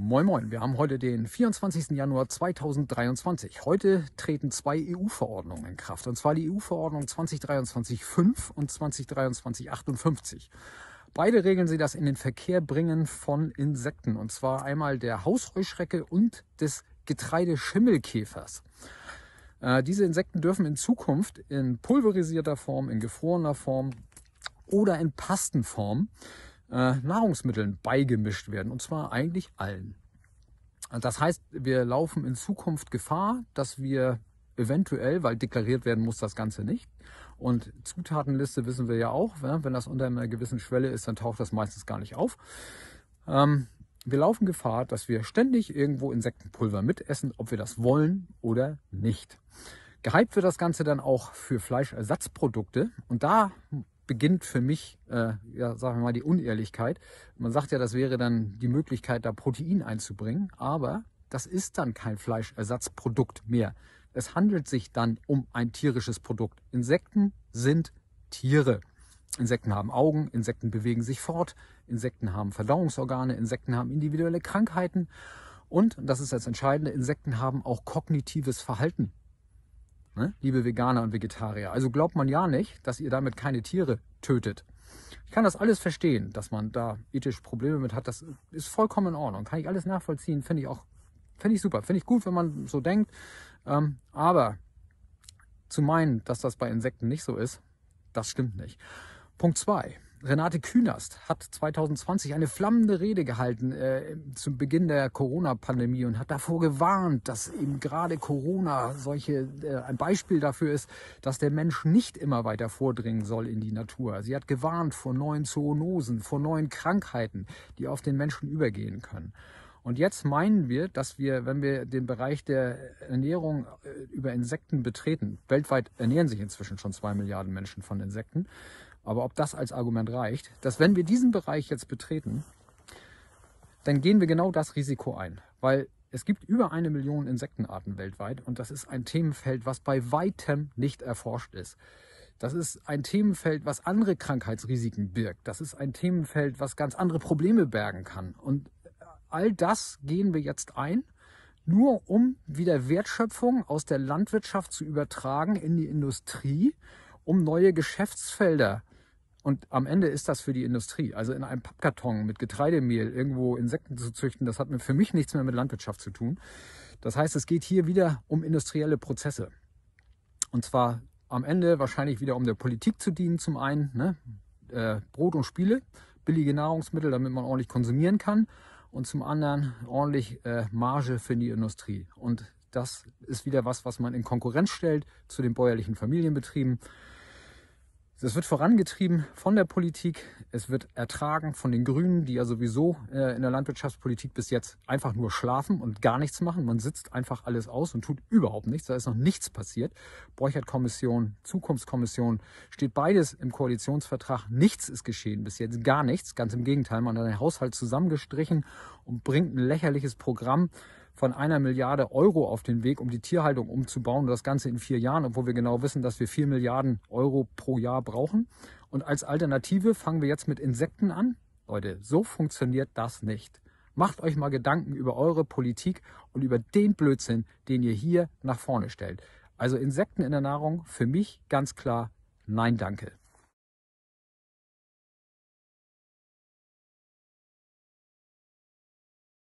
Moin Moin, wir haben heute den 24. Januar 2023. Heute treten zwei EU-Verordnungen in Kraft, und zwar die EU-Verordnung 2023-5 und 2023-58. Beide regeln sie das in den Verkehr bringen von Insekten, und zwar einmal der Hausheuschrecke und des Getreideschimmelkäfers. Äh, diese Insekten dürfen in Zukunft in pulverisierter Form, in gefrorener Form oder in Pastenform äh, Nahrungsmitteln beigemischt werden, und zwar eigentlich allen. Das heißt, wir laufen in Zukunft Gefahr, dass wir eventuell, weil deklariert werden muss das Ganze nicht. Und Zutatenliste wissen wir ja auch, wenn das unter einer gewissen Schwelle ist, dann taucht das meistens gar nicht auf. Ähm, wir laufen Gefahr, dass wir ständig irgendwo Insektenpulver mitessen, ob wir das wollen oder nicht. Gehypt wird das Ganze dann auch für Fleischersatzprodukte. Und da beginnt für mich, äh, ja, sagen wir mal, die Unehrlichkeit. Man sagt ja, das wäre dann die Möglichkeit, da Protein einzubringen, aber das ist dann kein Fleischersatzprodukt mehr. Es handelt sich dann um ein tierisches Produkt. Insekten sind Tiere. Insekten haben Augen, Insekten bewegen sich fort, Insekten haben Verdauungsorgane, Insekten haben individuelle Krankheiten und, und das ist das Entscheidende, Insekten haben auch kognitives Verhalten ne? liebe Veganer und Vegetarier. Also glaubt man ja nicht, dass ihr damit keine Tiere tötet. Ich kann das alles verstehen, dass man da ethisch Probleme mit hat. Das ist vollkommen in Ordnung. Kann ich alles nachvollziehen. Finde ich auch, finde ich super. Finde ich gut, wenn man so denkt. Ähm, aber zu meinen, dass das bei Insekten nicht so ist, das stimmt nicht. Punkt 2. Renate Künast hat 2020 eine flammende Rede gehalten äh, zum Beginn der Corona-Pandemie und hat davor gewarnt, dass eben gerade Corona solche äh, ein Beispiel dafür ist, dass der Mensch nicht immer weiter vordringen soll in die Natur. Sie hat gewarnt vor neuen Zoonosen, vor neuen Krankheiten, die auf den Menschen übergehen können. Und jetzt meinen wir, dass wir, wenn wir den Bereich der Ernährung äh, über Insekten betreten, weltweit ernähren sich inzwischen schon zwei Milliarden Menschen von Insekten, aber ob das als Argument reicht, dass wenn wir diesen Bereich jetzt betreten, dann gehen wir genau das Risiko ein. Weil es gibt über eine Million Insektenarten weltweit und das ist ein Themenfeld, was bei weitem nicht erforscht ist. Das ist ein Themenfeld, was andere Krankheitsrisiken birgt. Das ist ein Themenfeld, was ganz andere Probleme bergen kann. Und all das gehen wir jetzt ein, nur um wieder Wertschöpfung aus der Landwirtschaft zu übertragen in die Industrie, um neue Geschäftsfelder und am Ende ist das für die Industrie. Also in einem Pappkarton mit Getreidemehl irgendwo Insekten zu züchten, das hat für mich nichts mehr mit Landwirtschaft zu tun. Das heißt, es geht hier wieder um industrielle Prozesse. Und zwar am Ende wahrscheinlich wieder um der Politik zu dienen, zum einen ne? äh, Brot und Spiele, billige Nahrungsmittel, damit man ordentlich konsumieren kann und zum anderen ordentlich äh, Marge für die Industrie. Und das ist wieder was, was man in Konkurrenz stellt zu den bäuerlichen Familienbetrieben. Es wird vorangetrieben von der Politik, es wird ertragen von den Grünen, die ja sowieso äh, in der Landwirtschaftspolitik bis jetzt einfach nur schlafen und gar nichts machen. Man sitzt einfach alles aus und tut überhaupt nichts. Da ist noch nichts passiert. Borchert-Kommission, Zukunftskommission, steht beides im Koalitionsvertrag. Nichts ist geschehen bis jetzt, gar nichts. Ganz im Gegenteil, man hat den Haushalt zusammengestrichen und bringt ein lächerliches Programm von einer Milliarde Euro auf den Weg, um die Tierhaltung umzubauen und das Ganze in vier Jahren, obwohl wir genau wissen, dass wir vier Milliarden Euro pro Jahr brauchen. Und als Alternative fangen wir jetzt mit Insekten an. Leute, so funktioniert das nicht. Macht euch mal Gedanken über eure Politik und über den Blödsinn, den ihr hier nach vorne stellt. Also Insekten in der Nahrung, für mich ganz klar, nein danke.